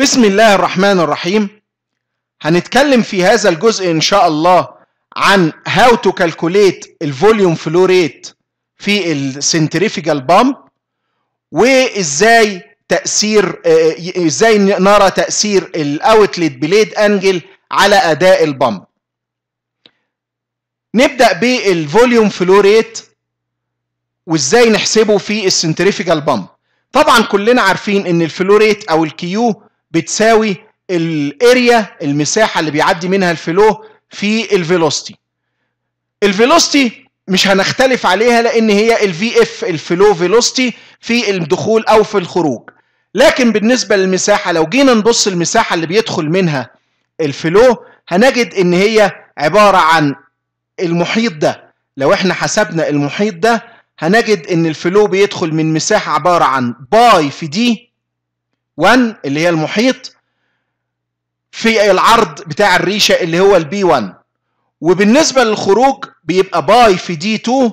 بسم الله الرحمن الرحيم هنتكلم في هذا الجزء ان شاء الله عن to calculate كالكوليت الفوليوم فلو ريت في السنتريفيجال بامب وازاي تاثير آه، ازاي نرى تاثير outlet بليد انجل على اداء البامب نبدا بالفوليوم فلو ريت وازاي نحسبه في السنتريفيجال بامب طبعا كلنا عارفين ان الفلوريت او الكيو بتساوي الاريا المساحه اللي بيعدي منها الفلو في الفيلوستي الفيلوستي مش هنختلف عليها لان هي الفي اف الفلو فيلوستي في الدخول او في الخروج لكن بالنسبه للمساحه لو جينا نبص المساحه اللي بيدخل منها الفلو هنجد ان هي عباره عن المحيط ده لو احنا حسبنا المحيط ده هنجد ان الفلو بيدخل من مساحه عباره عن باي في دي 1 اللي هي المحيط في العرض بتاع الريشه اللي هو البي 1 وبالنسبه للخروج بيبقى باي في دي 2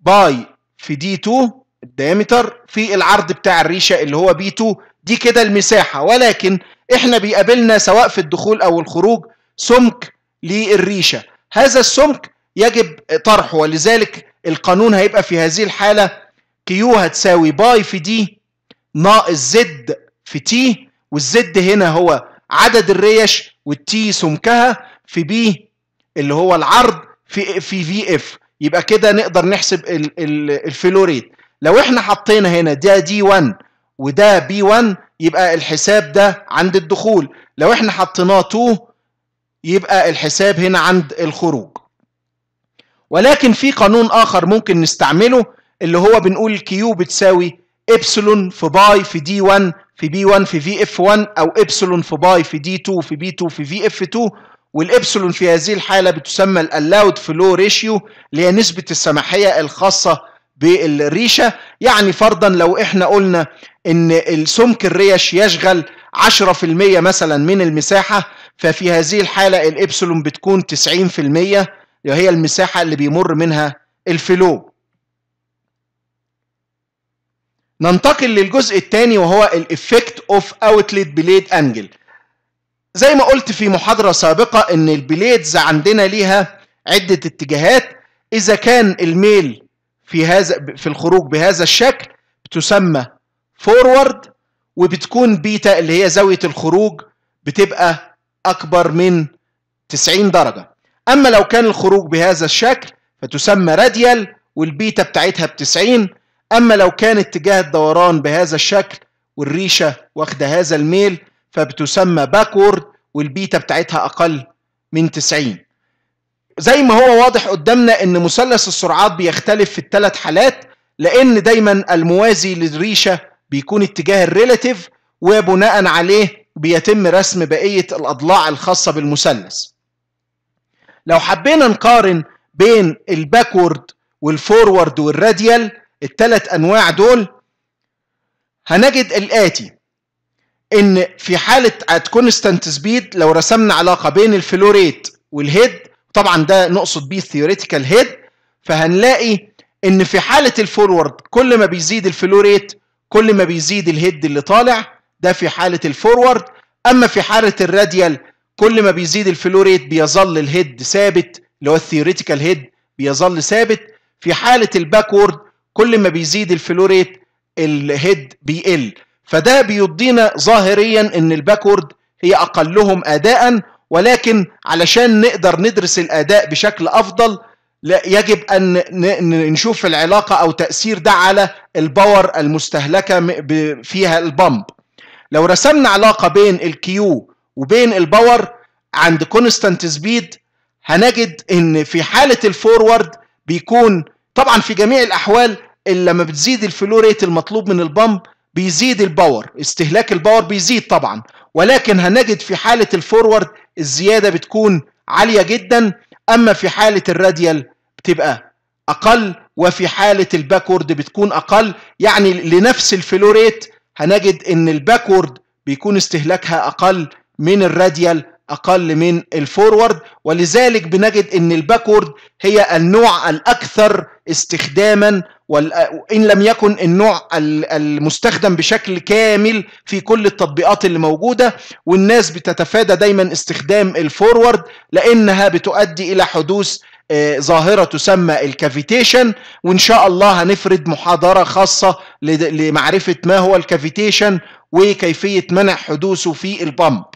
باي في دي 2 الدايمتر في العرض بتاع الريشه اللي هو بي 2 دي كده المساحه ولكن احنا بيقابلنا سواء في الدخول او الخروج سمك للريشه هذا السمك يجب طرحه ولذلك القانون هيبقى في هذه الحاله كيو هتساوي باي في دي ناقص زد في تي والزد هنا هو عدد الريش والتي سمكها في بي اللي هو العرض في في في اف يبقى كده نقدر نحسب الفلوريت لو احنا حطينا هنا ده دي 1 وده بي 1 يبقى الحساب ده عند الدخول لو احنا حطيناه 2 يبقى الحساب هنا عند الخروج ولكن في قانون اخر ممكن نستعمله اللي هو بنقول كيو بتساوي ابسلون في باي في دي 1 في بي 1 في في اف 1 او ابسلون في باي في دي 2 في بي 2 في في اف 2 والابسلون في هذه الحاله بتسمى الالاود فلو ريشيو اللي هي نسبه السماحيه الخاصه بالريشه يعني فرضا لو احنا قلنا ان السمك الريش يشغل 10% مثلا من المساحه ففي هذه الحاله الابسلون بتكون 90% هي المساحه اللي بيمر منها الفلو ننتقل للجزء الثاني وهو الافكت اوف اوتليت بليد انجل زي ما قلت في محاضرة سابقة ان البليدز عندنا ليها عدة اتجاهات اذا كان الميل في هذا في الخروج بهذا الشكل بتسمى فورورد وبتكون بيتا اللي هي زاوية الخروج بتبقى اكبر من 90 درجة اما لو كان الخروج بهذا الشكل فتسمى راديال والبيتا بتاعتها ب 90 أما لو كان اتجاه الدوران بهذا الشكل والريشة واخدة هذا الميل فبتسمى باكورد والبيتا بتاعتها أقل من 90 زي ما هو واضح قدامنا ان مثلث السرعات بيختلف في الثلاث حالات لان دايما الموازي للريشه بيكون اتجاه الريلاتيف وبناء عليه بيتم رسم بقيه الاضلاع الخاصه بالمثلث لو حبينا نقارن بين الباكورد والفورورد والراديال التلات انواع دول هنجد الاتي ان في حاله ات كونستانت سبيد لو رسمنا علاقه بين الفلوريت والهيد طبعا ده نقصد بيه الثيوريتيكال هيد فهنلاقي ان في حاله الفورورد كل ما بيزيد الفلوريت كل ما بيزيد الهيد اللي طالع ده في حاله الفورورد اما في حاله الراديال كل ما بيزيد الفلوريت بيظل الهيد ثابت اللي هو الثيوريتيكال هيد بيظل ثابت في حاله الباكورد كل ما بيزيد الفلوريت الهيد بيقل فده بيدينا ظاهريا ان الباكورد هي اقلهم اداء ولكن علشان نقدر ندرس الاداء بشكل افضل لا يجب ان نشوف العلاقه او تاثير ده على الباور المستهلكه فيها البامب لو رسمنا علاقه بين الكيو وبين الباور عند كونستانت سبيد هنجد ان في حاله الفورورد بيكون طبعا في جميع الاحوال لما بتزيد الفلو ريت المطلوب من البامب بيزيد الباور استهلاك الباور بيزيد طبعا ولكن هنجد في حاله الفورورد الزياده بتكون عاليه جدا اما في حاله الراديال بتبقى اقل وفي حاله الباكورد بتكون اقل يعني لنفس الفلو ريت هنجد ان الباكورد بيكون استهلاكها اقل من الراديال اقل من الفورورد ولذلك بنجد ان الباكورد هي النوع الاكثر استخداما وان لم يكن النوع المستخدم بشكل كامل في كل التطبيقات اللي موجوده والناس بتتفادى دايما استخدام الفورورد لانها بتؤدي الى حدوث آه، ظاهرة تسمى الكافيتيشن وإن شاء الله هنفرد محاضرة خاصة لمعرفة ما هو الكافيتيشن وكيفية منع حدوثه في البامب